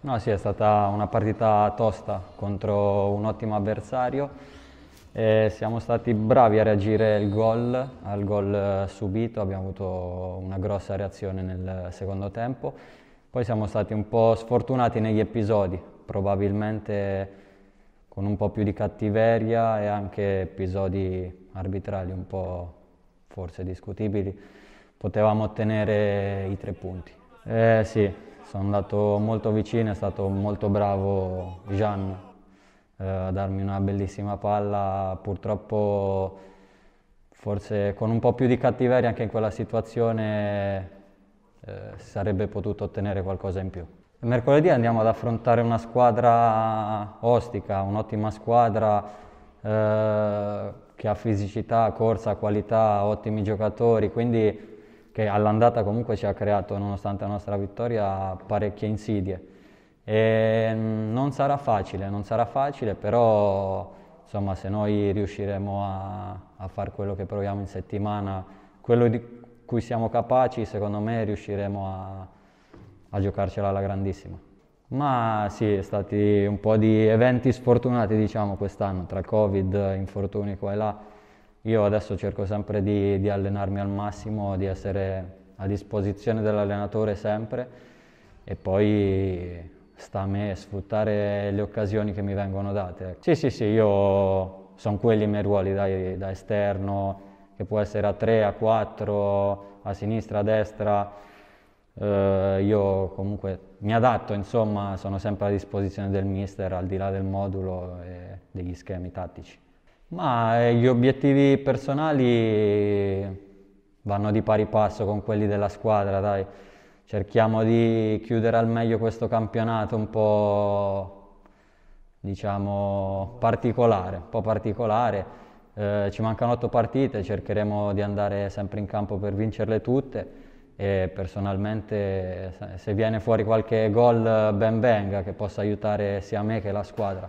No, sì, è stata una partita tosta contro un ottimo avversario. E siamo stati bravi a reagire al gol, al gol eh, subito, abbiamo avuto una grossa reazione nel secondo tempo. Poi siamo stati un po' sfortunati negli episodi, probabilmente con un po' più di cattiveria e anche episodi arbitrali un po' forse discutibili. Potevamo ottenere i tre punti. Eh, sì, sono andato molto vicino, è stato molto bravo Jean eh, a darmi una bellissima palla, purtroppo forse con un po' più di cattiveria anche in quella situazione eh, sarebbe potuto ottenere qualcosa in più. Mercoledì andiamo ad affrontare una squadra ostica, un'ottima squadra eh, che ha fisicità, corsa, qualità, ottimi giocatori, quindi che all'andata comunque ci ha creato, nonostante la nostra vittoria, parecchie insidie. E mm, non sarà facile, non sarà facile, però insomma, se noi riusciremo a, a fare quello che proviamo in settimana, quello di cui siamo capaci, secondo me riusciremo a, a giocarcela alla grandissima. Ma sì, è stati un po' di eventi sfortunati, diciamo, quest'anno, tra Covid, infortuni qua e là io adesso cerco sempre di, di allenarmi al massimo, di essere a disposizione dell'allenatore sempre e poi sta a me sfruttare le occasioni che mi vengono date. Sì, sì, sì, io sono quelli i miei ruoli dai, da esterno, che può essere a 3, a 4, a sinistra, a destra. Eh, io comunque mi adatto, insomma, sono sempre a disposizione del mister, al di là del modulo e degli schemi tattici. Ma eh, gli obiettivi personali vanno di pari passo con quelli della squadra, dai. Cerchiamo di chiudere al meglio questo campionato un po', diciamo, particolare, un po' particolare. Eh, ci mancano otto partite, cercheremo di andare sempre in campo per vincerle tutte e personalmente se viene fuori qualche gol ben venga che possa aiutare sia me che la squadra.